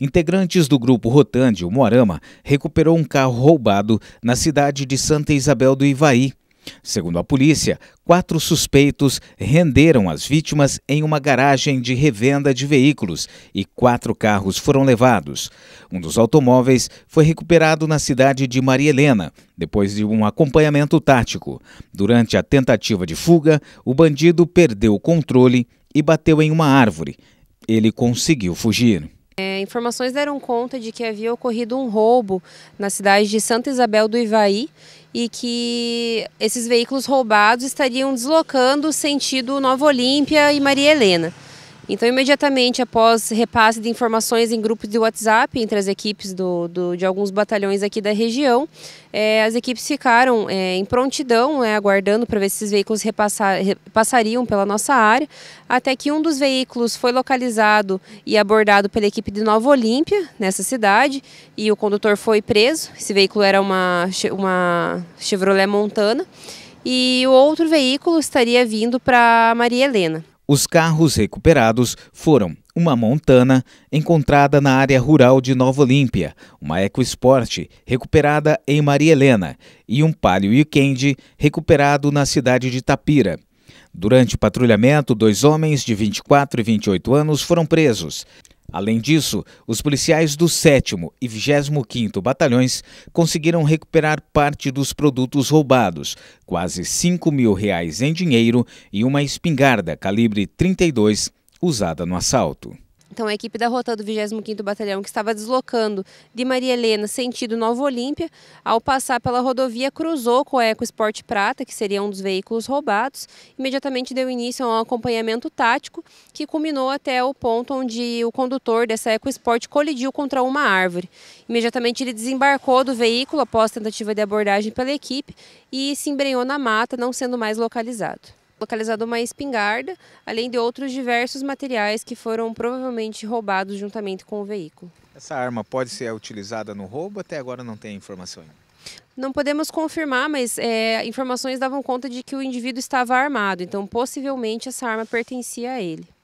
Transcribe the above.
Integrantes do grupo Rotande, o Moarama, recuperou um carro roubado na cidade de Santa Isabel do Ivaí. Segundo a polícia, quatro suspeitos renderam as vítimas em uma garagem de revenda de veículos e quatro carros foram levados. Um dos automóveis foi recuperado na cidade de Maria Helena, depois de um acompanhamento tático. Durante a tentativa de fuga, o bandido perdeu o controle e bateu em uma árvore. Ele conseguiu fugir. É, informações deram conta de que havia ocorrido um roubo na cidade de Santa Isabel do Ivaí e que esses veículos roubados estariam deslocando sentido Nova Olímpia e Maria Helena. Então, imediatamente após repasse de informações em grupos de WhatsApp entre as equipes do, do de alguns batalhões aqui da região, é, as equipes ficaram é, em prontidão, é, aguardando para ver se esses veículos repassar, repassariam pela nossa área, até que um dos veículos foi localizado e abordado pela equipe de Nova Olímpia, nessa cidade, e o condutor foi preso. Esse veículo era uma, uma Chevrolet Montana. E o outro veículo estaria vindo para Maria Helena. Os carros recuperados foram uma Montana, encontrada na área rural de Nova Olímpia, uma EcoSport, recuperada em Maria Helena, e um Palio Weekend, recuperado na cidade de Tapira. Durante o patrulhamento, dois homens de 24 e 28 anos foram presos. Além disso, os policiais do 7 e 25 Batalhões conseguiram recuperar parte dos produtos roubados, quase 5 mil reais em dinheiro e uma espingarda calibre 32 usada no assalto. Então, a equipe da rota do 25º Batalhão, que estava deslocando de Maria Helena sentido Nova Olímpia, ao passar pela rodovia, cruzou com a Eco Sport Prata, que seria um dos veículos roubados, imediatamente deu início a um acompanhamento tático, que culminou até o ponto onde o condutor dessa Eco Sport colidiu contra uma árvore. Imediatamente ele desembarcou do veículo após tentativa de abordagem pela equipe e se embrenhou na mata, não sendo mais localizado localizada uma espingarda, além de outros diversos materiais que foram provavelmente roubados juntamente com o veículo. Essa arma pode ser utilizada no roubo? Até agora não tem informações. Não podemos confirmar, mas é, informações davam conta de que o indivíduo estava armado, então possivelmente essa arma pertencia a ele.